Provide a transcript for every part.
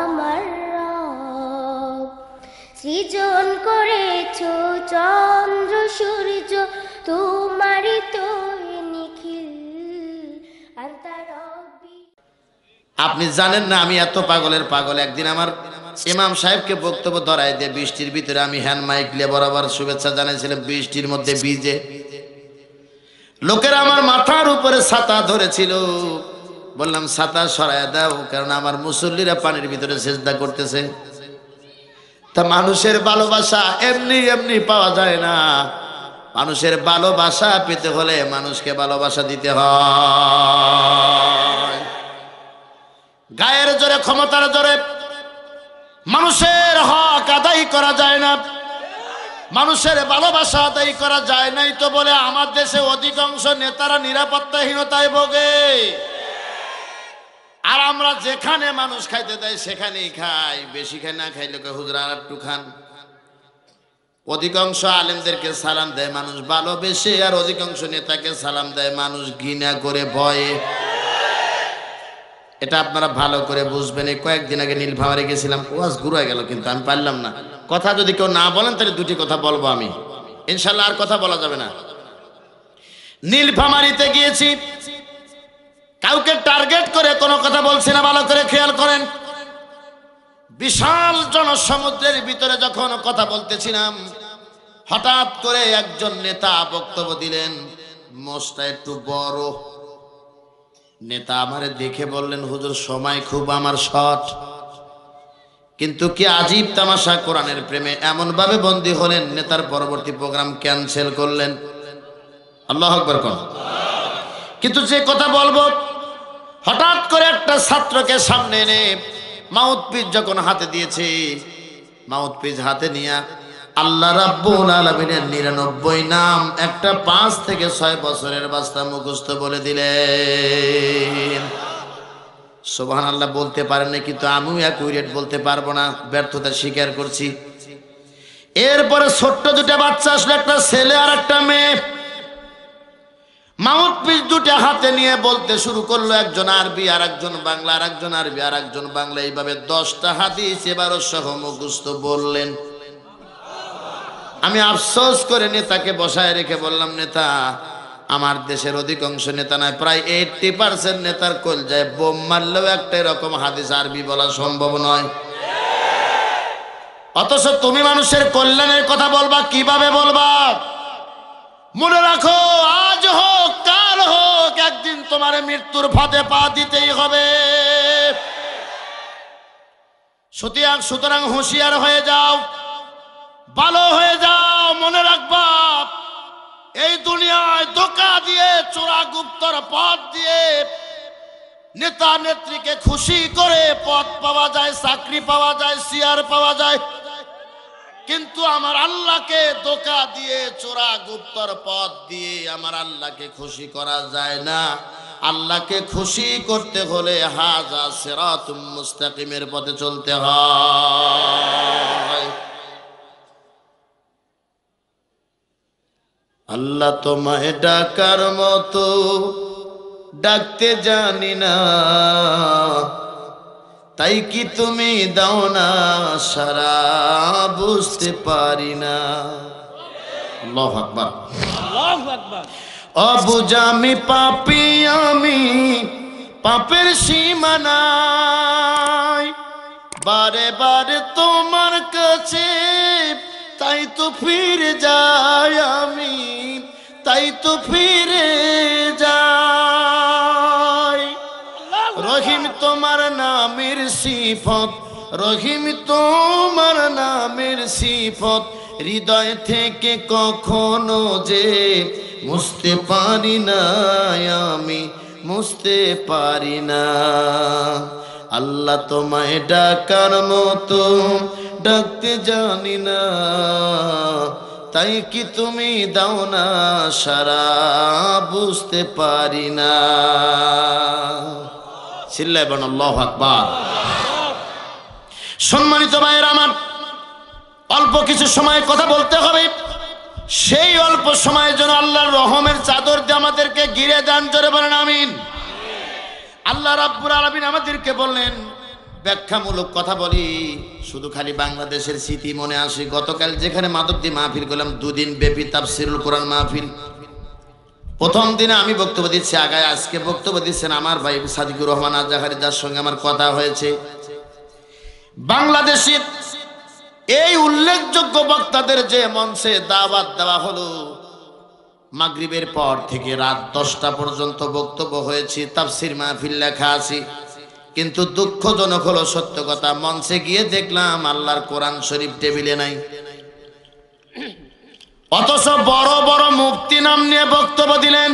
আমার রব সৃজন করেছ চন্দ্র সূর্য তোমারই তো নিখিল আর তার আপনি জানেন না আমি এত পাগলের পাগল একদিন আমার ইমাম সাহেবকে বক্তব্য ধরাই দিয়ে বৃষ্টির ভিতরে আমি হ্যান্ড মাইক নিয়ে বরাবর শুভেচ্ছা জানিয়েছিলাম বৃষ্টির মধ্যে ভিজে লোকেরা আমার মাথার উপরে ছাতা ধরেছিল বললাম সাতা সরায় দাও কারণ আমার মুসল্লিরা পানির ভিতরে চেষ্টা করতেছে তা মানুষের ভালোবাসা এমনি এমনি পাওয়া যায় না মানুষের ভালোবাসা পেতে হলে মানুষকে ভালোবাসা দিতে হয় গায়ের জোরে ক্ষমতার জোরে মানুষের হক আদায় করা যায় না মানুষের ভালোবাসা আদায় করা যায় নাই তো বলে আমার দেশে অধিকাংশ নেতারা নিরাপত্তাহীনতায় ভোগে আর আমরা যেখানে মানুষ খাইতে দেয় সেখানেই খাই বেশি খাই না খাইলে হুজরা আর একটু খান অধিকাংশ আলেমদেরকে সালাম দেয় মানুষ ভালোবেসে আর অধিকাংশ নেতাকে সালাম দেয় মানুষ ঘৃণা করে ভয়ে এটা আপনারা ভালো করে বুঝবেন এই কয়েকদিন আগে নীলভাবারে গেছিলাম ওয়াজ ঘুরে গেল কিন্তু আমি পারলাম না কথা যদি কেউ না বলেন তাহলে দুটি কথা বলবো আমি ইনশাল্লাহ আর কথা বলা যাবে না নীলফামারিতে গিয়েছি কাউকে টার্গেট করে কোনো কথা বলছি না ভালো করে খেয়াল করেন বিশাল জনসমুদ্রের ভিতরে যখন কথা বলতেছিলাম হঠাৎ করে একজন নেতা বক্তব্য দিলেন মোষটা একটু বড় নেতা আমারে দেখে বললেন হুজুর সময় খুব আমার শট কিন্তু কি আজীব তামাশা কোরআনের প্রেমে এমনভাবে বন্দী হলেন নেতার পরবর্তী প্রোগ্রাম ক্যান্সেল করলেন আল্লাহ আকবর কিন্তু যে কথা বলবো হঠাৎ করে একটা ছাত্রকে সামনে এনে মাউথপিস যখন হাতে দিয়েছে মাউথপিস হাতে নিয়ে আল্লাহ রাব্বুল আলামিনের নিরানব্বই নাম একটা পাঁচ থেকে ছয় বছরের বাস্তা মুখস্থ বলে দিলেন সোবাহান আল্লাহ বলতে পারেন না কিন্তু আমিও অ্যাকুরেট বলতে পারবো না ব্যর্থতা স্বীকার করছি এরপরে ছোট্ট দুটা বাচ্চা আসলে একটা ছেলে আর একটা মেয়ে মাউথ পিস দুটা হাতে নিয়ে বলতে শুরু করলো একজন আরবি আর একজন বাংলা আর একজন আরবি আর একজন বাংলা এইভাবে দশটা হাদিস এবারও সহ মুখস্থ বললেন আমি আফসোস করে নেতাকে বসায় রেখে বললাম নেতা আমার দেশের অধিকাংশ নেতা নয় প্রায় এইটি পার্সেন্ট নেতার কল যায় বোম মারলেও একটা এরকম হাদিস আরবি বলা সম্ভব নয় অথচ তুমি মানুষের কল্যাণের কথা বলবা কিভাবে বলবা মনে রাখো আর আজ হোক কাল হোক একদিন তোমার মৃত্যুর ফাঁদে পা দিতেই হবে সুতরাং সুতরাং হুঁশিয়ার হয়ে যাও ভালো হয়ে যাও মনে রাখবা এই দুনিয়ায় ধোকা দিয়ে চোরা গুপ্তর পথ দিয়ে নেতা নেত্রীকে খুশি করে পথ পাওয়া যায় চাকরি পাওয়া যায় শিয়ার পাওয়া যায় কিন্তু আমার আল্লাহকে দোকা দিয়ে চোরা গুপ্তর পথ দিয়ে আমার আল্লাহকে খুশি করা যায় না আল্লাহকে খুশি করতে হলে হাজা সেরাত মুস্তাকিমের পথে চলতে হয় আল্লাহ তোমায় ডাকার মতো ডাকতে জানি না তাই কি তুমি দাও না সারা বুঝতে পারি না অবুজামি পাপি আমি পাপের সীমানায় বারে বারে তোমার কাছে তাই তো ফিরে যাই আমি তাই তো ফিরে তোমার নামের সিফত রহিম তোমার নামের সিফত হৃদয় থেকে কখনো যে মুছতে পারি না আমি মুছতে পারি না আল্লাহ তোমায় ডাকার মতো ডাকতে জানি না তাই কি তুমি দাও না সারা বুঝতে পারি না সম্মানিত ভাইয়ের আমার অল্প কিছু সময় কথা বলতে হবে সেই অল্প সময়ের জন্য আল্লাহর রহমের চাদর দিয়ে আমাদেরকে গিরে দান জোরে বলেন আমিন আল্লাহ রাব্বুর আলমিন আমাদেরকে বললেন ব্যাখ্যামূলক কথা বলি শুধু খালি বাংলাদেশের স্মৃতি মনে আসে গতকাল যেখানে মাদবদি মাহফিল করলাম দুদিন ব্যাপী তাফসিরুল কোরআন মাহফিল প্রথম দিনে আমি বক্তব্য দিচ্ছি আগায় আজকে বক্তব্য দিচ্ছেন আমার ভাই সাদিকুর রহমান আজাহারি যার সঙ্গে আমার কথা হয়েছে বাংলাদেশের এই উল্লেখযোগ্য বক্তাদের যে মঞ্চে দাওয়াত দেওয়া হলো মাগরিবের পর থেকে রাত দশটা পর্যন্ত বক্তব্য হয়েছে তাফসির মাহফিল লেখা আছে কিন্তু দুঃখজনক হলো সত্য কথা মঞ্চে গিয়ে দেখলাম আল্লাহর কোরআন শরীফ টেবিলে নাই অথচ বড় বড় মুক্তি নাম নিয়ে বক্তব্য দিলেন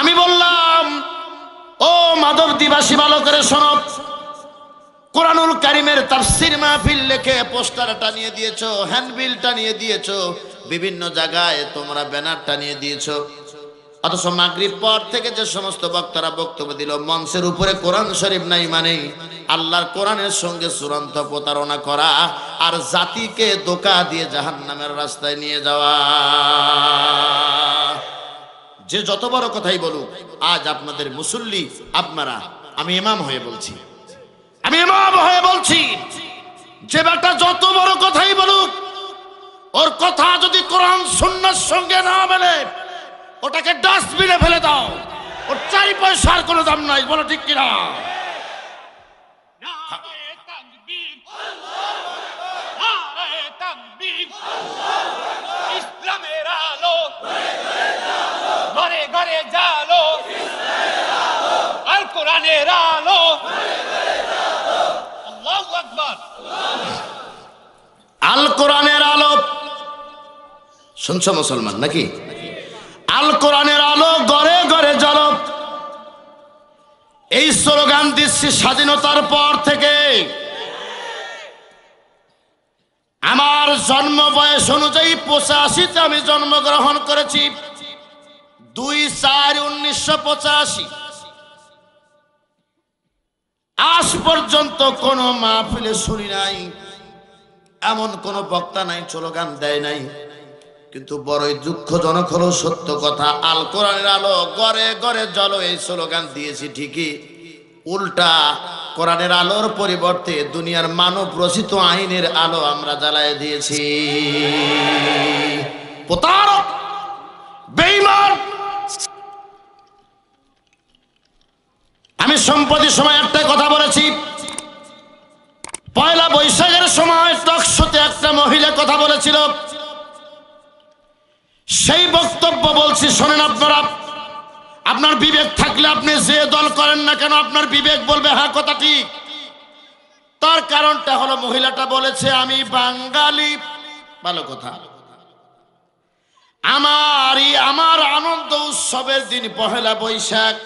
আমি বললাম ও মাধব দিবাসী ভালো করে শোনব কোরআনুল কারিমের তাফসির মাহফিল লেখে পোস্টার টানিয়ে দিয়েছ হ্যান্ডবিল টানিয়ে দিয়েছ বিভিন্ন জায়গায় তোমরা ব্যানার টানিয়ে দিয়েছো অথচ মাগরীব পর থেকে যে সমস্ত বক্তারা বক্তব্য দিল মঞ্চের উপরে কোরআন শরীফ নাই মানেই আল্লাহর কোরআনের সঙ্গে চূড়ান্ত প্রতারণা করা আর জাতিকে দোকা দিয়ে জাহান নামের রাস্তায় নিয়ে যাওয়া যে যত বড় কথাই বলুক আজ আপনাদের মুসল্লি আপনারা আমি ইমাম হয়ে বলছি আমি ইমাম হয়ে বলছি যে বেটা যত বড় কথাই বলুক ওর কথা যদি কোরআন সুন্নার সঙ্গে না মেলে ওটাকে ডাস্টবিনে ফেলে দাও ওর চারি পয়সার কোনো দাম নাই বলো ঠিক কিনা আল কোরআনের মুসলমান নাকি আল কোরআনের আলো গড়ে গড়ে জল এই স্লোগান দিচ্ছি স্বাধীনতার পর থেকে আমার জন্ম বয়স অনুযায়ী পঁচাশিতে আমি জন্মগ্রহণ করেছি দুই চার উনিশশো পঁচাশি আজ পর্যন্ত কোন মাহফিলে শুনি নাই এমন কোন বক্তা নাই স্লোগান দেয় নাই কিন্তু বড়ই দুঃখজনক হলো সত্য কথা আল কোরআনের আলো গড়ে গড়ে জলো এই স্লোগান দিয়েছি ঠিকই উল্টা কোরআনের আলোর পরিবর্তে দুনিয়ার মানব রচিত আইনের আলো আমরা জ্বালায় দিয়েছি প্রতারক বেইমান আমি সম্প্রতি সময় একটা কথা বলেছি পয়লা বৈশাখের সময় টকশোতে একটা মহিলা কথা বলেছিল সেই বক্তব্য বলছি শোনেন আপনারা আপনার বিবেক থাকলে আপনি যে দল করেন না কেন আপনার বিবেক বলবে হ্যাঁ কথা ঠিক তার কারণটা হলো মহিলাটা বলেছে আমি বাঙালি ভালো কথা আমারই আমার আনন্দ উৎসবের দিন পহেলা বৈশাখ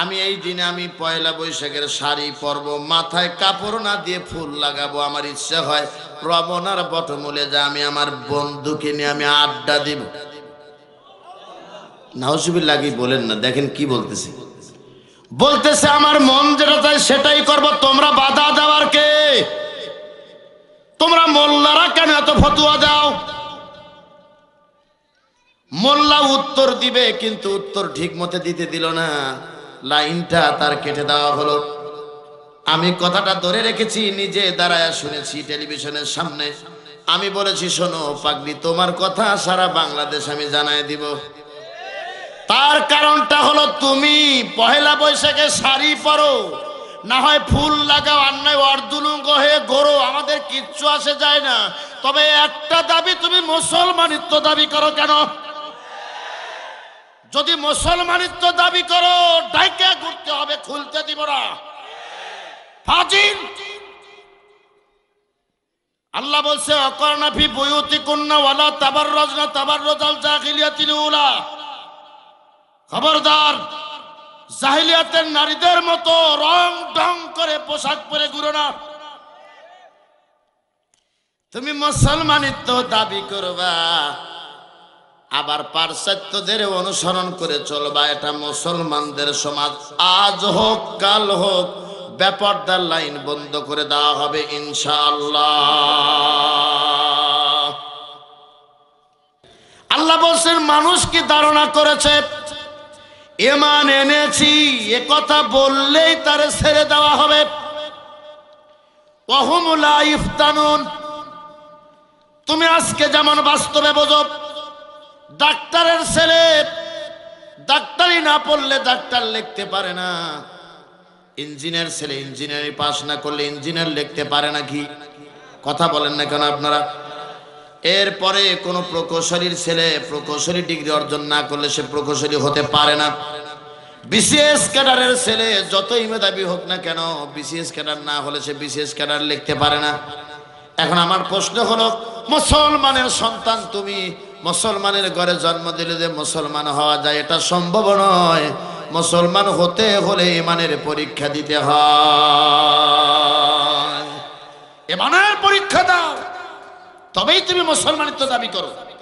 আমি এই দিনে আমি পয়লা বৈশাখের শাড়ি পরব মাথায় কাপড় না দিয়ে ফুল লাগাবো আমার ইচ্ছে হয় রবনার বটমূলে যা আমি আমার বন্ধুকে নিয়ে আমি আড্ডা দিব নাহসিবির লাগি বলেন না দেখেন কি বলতেছি বলতেছে আমার মন যেটা চাই সেটাই করব তোমরা বাধা দেওয়ার কে তোমরা মোল্লারা কেন এত ফতুয়া দাও মোল্লা উত্তর দিবে কিন্তু উত্তর ঠিক মতে দিতে দিল না লাইনটা তার কেটে দেওয়া হলো আমি কথাটা ধরে রেখেছি নিজে দাঁড়ায় শুনেছি টেলিভিশনের সামনে আমি বলেছি শোনো পাগলি তোমার কথা সারা বাংলাদেশ আমি জানাই দিব তার কারণটা হলো তুমি পহেলা বৈশাখে শাড়ি পরো না হয় ফুল লাগাও আর নয় অর্ধুলুঙ্গ হয়ে গড়ো আমাদের কিচ্ছু আসে যায় না তবে একটা দাবি তুমি মুসলমানিত্ব দাবি করো কেন যদি মুসলমানিত্ব দাবি করো ডাইকে ঘুরতে হবে খুলতে দিব না ফাজিল আল্লাহ বলছে অকর্ণাফি বয়ুতি কন্যা ওয়ালা তাবার রজনা তাবার রজাল জাহিলিয়াতিল উলা খবরদার জাহিলিয়াতের নারীদের মতো রং ঢং করে পোশাক পরে ঘুরো না তুমি মুসলমানিত্ব দাবি করবা আবার পাশ্চাত্যদের অনুসরণ করে চলবা এটা মুসলমানদের সমাজ আজ হোক কাল হোক ব্যাপারদার লাইন বন্ধ করে দেওয়া হবে ইনশাআল্লাহ আল্লাহ বলছেন মানুষ কি ধারণা করেছে এমান এনেছি এ কথা বললেই তার ছেড়ে দেওয়া হবে তুমি আজকে যেমন বাস্তবে বোঝো ডাক্তারের ছেলে ডাক্তারি না পড়লে ডাক্তার লিখতে পারে না ইঞ্জিনিয়ার ছেলে ইঞ্জিনিয়ারিং পাশ না করলে ইঞ্জিনিয়ার লিখতে পারে না কি কথা বলেন না কেন আপনারা এরপরে কোনো প্রকৌশলীর ছেলে প্রকৌশলী ডিগ্রি অর্জন না করলে সে প্রকৌশলী হতে পারে না বিসিএস ক্যাডারের ছেলে যতই মেধাবী হোক না কেন বিসিএস ক্যাডার না হলে সে বিসিএস ক্যাডার লিখতে পারে না এখন আমার প্রশ্ন হলো মুসলমানের সন্তান তুমি মুসলমানের ঘরে জন্ম দিলে যে মুসলমান হওয়া যায় এটা সম্ভব নয় মুসলমান হতে হলে ইমানের পরীক্ষা দিতে হয় ইমানের পরীক্ষা দাও তবেই তুমি মুসলমানিত্ব দাবি করো